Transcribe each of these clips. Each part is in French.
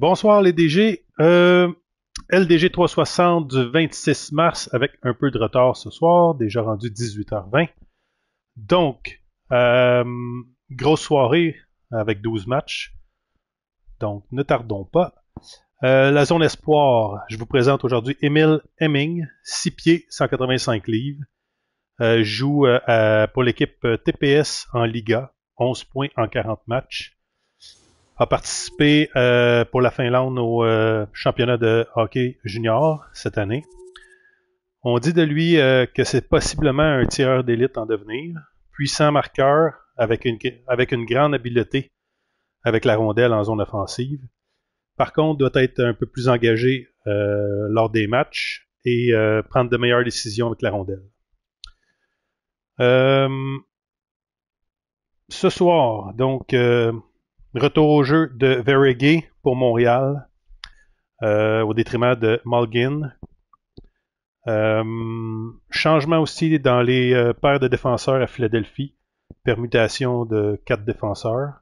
Bonsoir les DG. LDG 360 du 26 mars avec un peu de retard ce soir, déjà rendu 18h20. Donc, euh, grosse soirée avec 12 matchs. Donc, ne tardons pas. Euh, la zone espoir, je vous présente aujourd'hui Emile Hemming, 6 pieds, 185 livres. Euh, joue pour l'équipe TPS en Liga, 11 points en 40 matchs a participé euh, pour la Finlande au euh, championnat de hockey junior cette année. On dit de lui euh, que c'est possiblement un tireur d'élite en devenir, puissant marqueur avec une, avec une grande habileté avec la rondelle en zone offensive. Par contre, doit être un peu plus engagé lors des matchs et prendre de meilleures décisions avec la rondelle. ce soir, donc, Retour au jeu de Verregay pour Montréal, euh, au détriment de Malgin. Euh, changement aussi dans les euh, paires de défenseurs à Philadelphie, permutation de quatre défenseurs.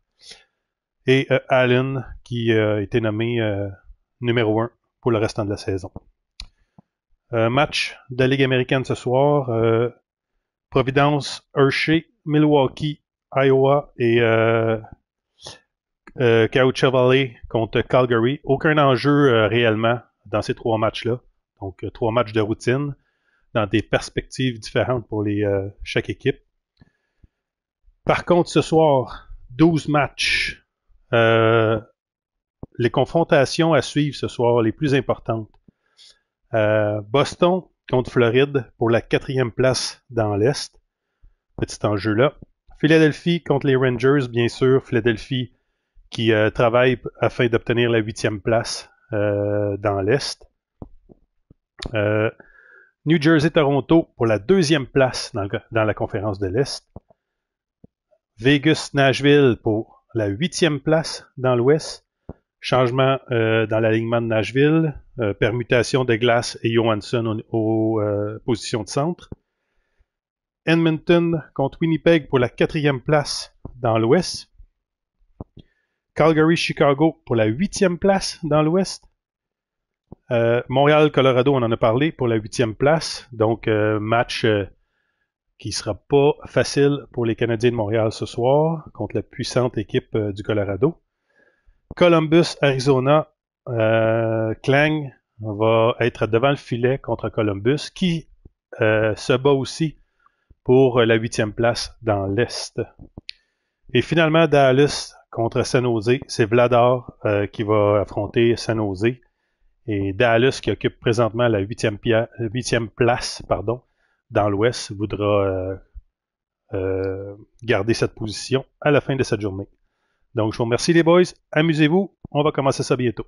Et Allen qui a été nommé numéro un pour le restant de la saison. match de la Ligue américaine ce soir. Providence, Hershey, Milwaukee, Iowa et euh, contre Calgary. Aucun enjeu euh, réellement dans ces trois matchs-là. Donc, euh, trois matchs de routine dans des perspectives différentes pour les, euh, chaque équipe. Par contre, ce soir, 12 matchs. les confrontations à suivre ce soir, les plus importantes. Boston contre Floride pour la quatrième place dans l'Est. Petit enjeu là. Philadelphie contre les Rangers, bien sûr. Philadelphie qui euh, travaille afin d'obtenir la huitième place euh, dans l'Est. Euh, New Jersey-Toronto pour la deuxième place dans, la conférence de l'Est. Vegas-Nashville pour la huitième place dans l'Ouest. Changement dans l'alignement de Nashville. permutation de Glass et Johansson aux positions de centre. Edmonton contre Winnipeg pour la quatrième place dans l'Ouest. Calgary-Chicago pour la huitième place dans l'Ouest. Euh, Montréal-Colorado, on en a parlé pour la huitième place. Donc, euh, match qui euh, qui sera pas facile pour les Canadiens de Montréal ce soir contre la puissante équipe du Colorado. Columbus-Arizona, Klang va être devant le filet contre Columbus qui se bat aussi pour la huitième place dans l'Est. Et finalement, Dallas contre San Jose. C'est Vladar euh, qui va affronter San Jose. Et Dallas, qui occupe présentement la huitième, place pardon, dans l'Ouest, voudra euh, euh, garder cette position à la fin de cette journée. Donc, je vous remercie les boys. Amusez-vous. On va commencer ça bientôt.